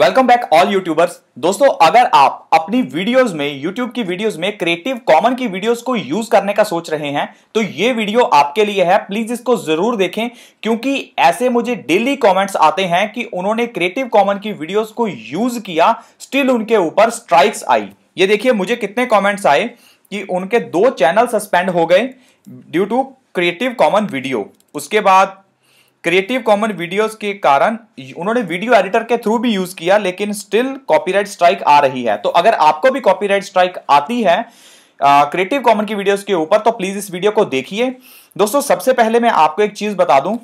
welcome back all YouTubers दोस्तों अगर आप अपनी वीडियोस में यूट्यूब की वीडियोस में क्रिएटिव कॉमन की वीडियोस को यूज करने का सोच रहे हैं तो ये वीडियो आपके लिए है प्लीज इसको जरूर देखें क्योंकि ऐसे मुझे डेली कमेंट्स आते हैं कि उन्होंने क्रिएटिव कॉमन की वीडियोस को यूज किया स्टिल उनके ऊपर स्ट्राइक्स आई ये देखिए मुझे कितने कॉमेंट्स आए कि उनके दो चैनल सस्पेंड हो गए due to creative common video उसके बाद क्रिएटिव कॉमन वीडियोस के कारण उन्होंने वीडियो एडिटर के थ्रू भी यूज किया लेकिन स्टिल कॉपीराइट स्ट्राइक आ रही है तो अगर आपको भी कॉपीराइट स्ट्राइक आती है क्रिएटिव uh, कॉमन की वीडियोस के ऊपर तो प्लीज इस वीडियो को देखिए दोस्तों सबसे पहले मैं आपको एक चीज बता दूं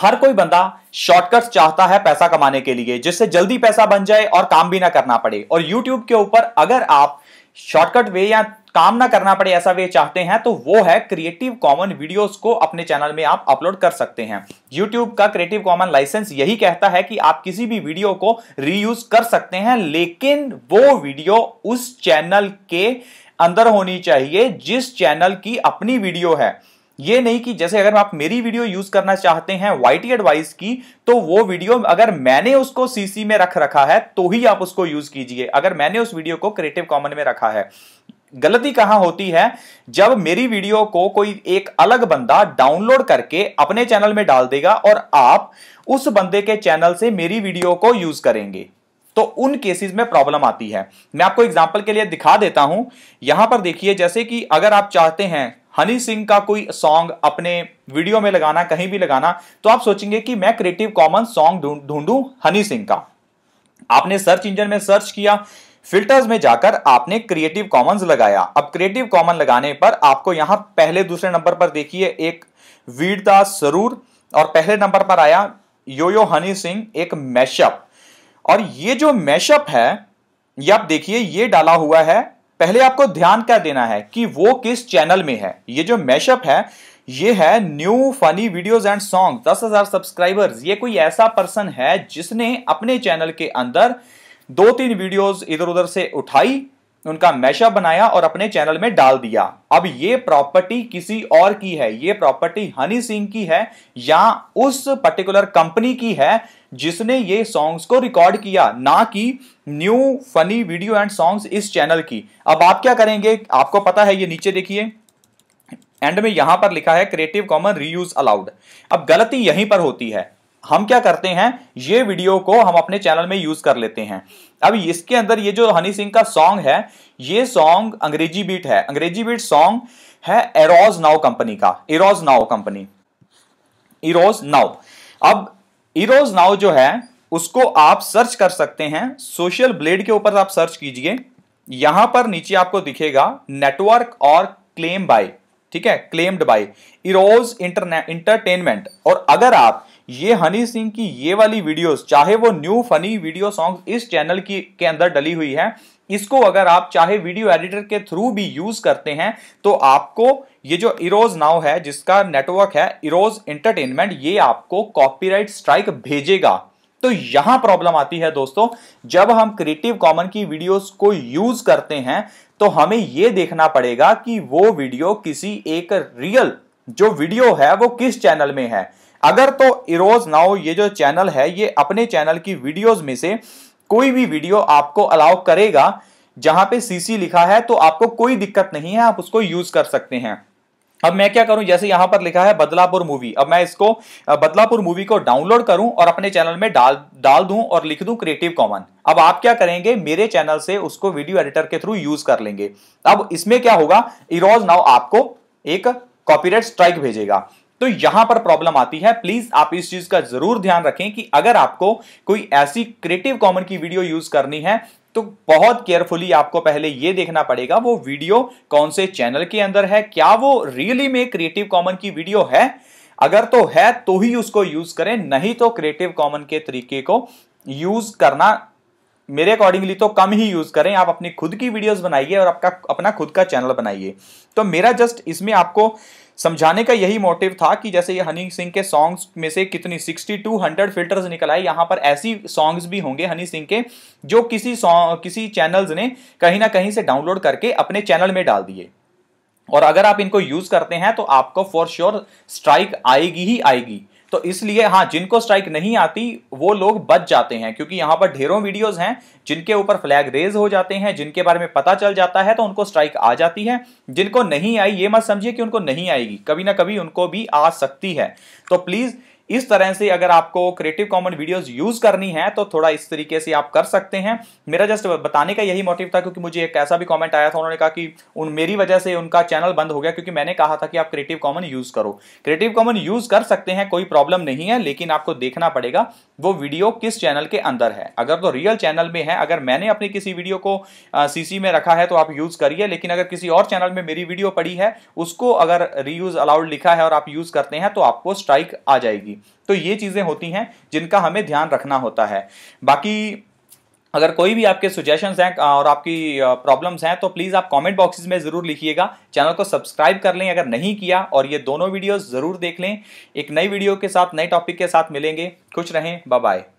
हर कोई बंदा शॉर्टकट चाहता है पैसा कमाने के लिए जिससे जल्दी पैसा बन जाए और काम भी ना करना पड़े और यूट्यूब के ऊपर अगर आप शॉर्टकट वे या काम ना करना पड़े ऐसा वे चाहते हैं तो वो है क्रिएटिव कॉमन वीडियोस को अपने चैनल में आप अपलोड कर सकते हैं यूट्यूब का क्रिएटिव कॉमन लाइसेंस यही कहता है कि आप किसी भी वीडियो को रीयूज कर सकते हैं लेकिन वो वीडियो उस चैनल के अंदर होनी चाहिए जिस चैनल की अपनी वीडियो है ये नहीं कि जैसे अगर आप मेरी वीडियो यूज करना चाहते हैं वाईटी एडवाइस की तो वो वीडियो अगर मैंने उसको सीसी में रख रखा है तो ही आप उसको यूज कीजिए अगर मैंने उस वीडियो को क्रिएटिव कॉमन में रखा है गलती कहां होती है जब मेरी वीडियो को कोई एक अलग बंदा डाउनलोड करके अपने चैनल में डाल देगा और आप उस बंदे के चैनल से मेरी वीडियो को यूज करेंगे तो उन केसेस में प्रॉब्लम आती है मैं आपको एग्जांपल के लिए दिखा देता हूं यहां पर देखिए जैसे कि अगर आप चाहते हैं हनी सिंह का कोई सॉन्ग अपने वीडियो में लगाना कहीं भी लगाना तो आप सोचेंगे कि मैं क्रिएटिव कॉमन सॉन्ग ढूंढूं हनी सिंह का आपने सर्च इंजन में सर्च किया फिल्टर्स में जाकर आपने क्रिएटिव कॉमन्स लगाया अब क्रिएटिव कॉमन लगाने पर आपको यहां पहले दूसरे नंबर पर देखिए एक वीरदास सरूर और पहले नंबर पर आया योयो हनी सिंह एक मैशअप और ये जो मैशअप है ये आप देखिए ये डाला हुआ है पहले आपको ध्यान क्या देना है कि वो किस चैनल में है ये जो मैशअप है ये है new funny videos and song दस हजार सब्सक्राइबर्स ये कोई ऐसा पर्सन है जिसने अपने चैनल के अंदर दो तीन वीडियोस इधर उधर से उठाई उनका मैशअप बनाया और अपने चैनल में डाल दिया अब ये प्रॉपर्टी किसी और की है ये प्रॉपर्टी हनी सिंह की है या उस पर्टिकुलर कंपनी की है जिसने ये सॉन्ग्स को रिकॉर्ड किया ना कि new funny video and songs इस चैनल की अब आप क्या करेंगे आपको पता है ये नीचे देखिए एंड में यहां पर लिखा है क्रिएटिव कॉमन रीयूज अलाउड अब गलती यहीं पर होती है हम क्या करते हैं ये वीडियो को हम अपने चैनल में यूज कर लेते हैं अब इसके अंदर ये जो हनी सिंह का सॉन्ग है ये सॉन्ग अंग्रेजी बीट है अंग्रेजी बीट सॉन्ग है एरोज नाउ कंपनी का Eros now company Eros now अब इरोज नाउ जो है उसको आप सर्च कर सकते हैं सोशल ब्लेड के ऊपर आप सर्च कीजिए यहां पर नीचे आपको दिखेगा नेटवर्क और क्लेम बाय ठीक है क्लेम्ड बाय इरोज इंटरटेनमेंट और अगर आप ये हनी सिंह की ये वाली वीडियोस चाहे वो न्यू फनी वीडियो सॉन्ग इस चैनल की के अंदर डली हुई है इसको अगर आप चाहे वीडियो एडिटर के थ्रू भी यूज करते हैं तो आपको ये जो इरोज नाउ है जिसका नेटवर्क है इरोज इंटरटेनमेंट ये आपको कॉपीराइट स्ट्राइक भेजेगा तो यहां प्रॉब्लम आती है दोस्तों जब हम क्रिएटिव कॉमन की वीडियोस को यूज करते हैं तो हमें यह देखना पड़ेगा कि वो वीडियो किसी एक रियल जो वीडियो है वो किस चैनल में है अगर तो इरोज नाउ ये जो चैनल है ये अपने चैनल की वीडियोज में से कोई भी वीडियो आपको अलाउ करेगा जहां पे सीसी लिखा है तो आपको कोई दिक्कत नहीं है आप उसको यूज कर सकते हैं अब मैं क्या करूं जैसे यहां पर लिखा है बदलापुर मूवी अब मैं इसको बदलापुर मूवी को डाउनलोड करूं और अपने चैनल में डाल डाल दूं और लिख दूं क्रिएटिव कॉमन अब आप क्या करेंगे मेरे चैनल से उसको वीडियो एडिटर के थ्रू यूज कर लेंगे अब इसमें क्या होगा इरोज नाउ आपको एक कॉपीराइट स्ट्राइक भेजेगा तो यहां पर प्रॉब्लम आती है प्लीज आप इस चीज का जरूर ध्यान रखें कि अगर आपको कोई ऐसी क्रिएटिव कॉमन की वीडियो यूज करनी है तो बहुत केयरफुली आपको पहले यह देखना पड़ेगा वो वीडियो कौन से चैनल के अंदर है क्या वो रियली में क्रिएटिव कॉमन की वीडियो है अगर तो है तो ही उसको यूज करें नहीं तो क्रिएटिव कॉमन के तरीके को यूज करना मेरे अकॉर्डिंगली तो कम ही यूज़ करें आप अपनी खुद की वीडियोस बनाइए और आपका अपना खुद का चैनल बनाइए तो मेरा जस्ट इसमें आपको समझाने का यही मोटिव था कि जैसे ये हनी सिंह के सॉन्ग्स में से कितनी 6200 फिल्टर्स निकल आए यहाँ पर ऐसी सॉन्ग्स भी होंगे हनी सिंह के जो किसी किसी चैनल्स ने कहीं ना कहीं से डाउनलोड करके अपने चैनल में डाल दिए और अगर आप इनको यूज़ करते हैं तो आपको फॉर श्योर स्ट्राइक आएगी ही आएगी तो इसलिए हाँ जिनको स्ट्राइक नहीं आती वो लोग बच जाते हैं क्योंकि यहां पर ढेरों वीडियोस हैं जिनके ऊपर फ्लैग रेज हो जाते हैं जिनके बारे में पता चल जाता है तो उनको स्ट्राइक आ जाती है जिनको नहीं आई ये मत समझिए कि उनको नहीं आएगी कभी ना कभी उनको भी आ सकती है तो प्लीज़ इस तरह से अगर आपको क्रिएटिव कॉमन वीडियोस यूज करनी है तो थोड़ा इस तरीके से आप कर सकते हैं मेरा जस्ट बताने का यही मोटिव था क्योंकि मुझे एक ऐसा भी कॉमेंट आया था उन्होंने कहा कि उन मेरी वजह से उनका चैनल बंद हो गया क्योंकि मैंने कहा था कि आप क्रिएटिव कॉमन यूज करो क्रिएटिव कॉमन यूज कर सकते हैं कोई प्रॉब्लम नहीं है लेकिन आपको देखना पड़ेगा वो वीडियो किस चैनल के अंदर है अगर तो रियल चैनल में है अगर मैंने अपने किसी वीडियो को सीसी में रखा है तो आप यूज करिए लेकिन अगर किसी और चैनल में मेरी वीडियो पड़ी है उसको अगर रीयूज अलाउड लिखा है और आप यूज करते हैं तो आपको स्ट्राइक आ जाएगी तो ये चीज़ें होती हैं जिनका हमें ध्यान रखना होता है बाकी अगर कोई भी आपके सुजेशंस हैं और आपकी प्रॉब्लम्स हैं तो प्लीज़ आप कमेंट बॉक्सेस में ज़रूर लिखिएगा चैनल को सब्सक्राइब कर लें अगर नहीं किया और ये दोनों वीडियोस ज़रूर देख लें एक नई वीडियो के साथ नए टॉपिक के साथ मिलेंगे खुश रहें बाय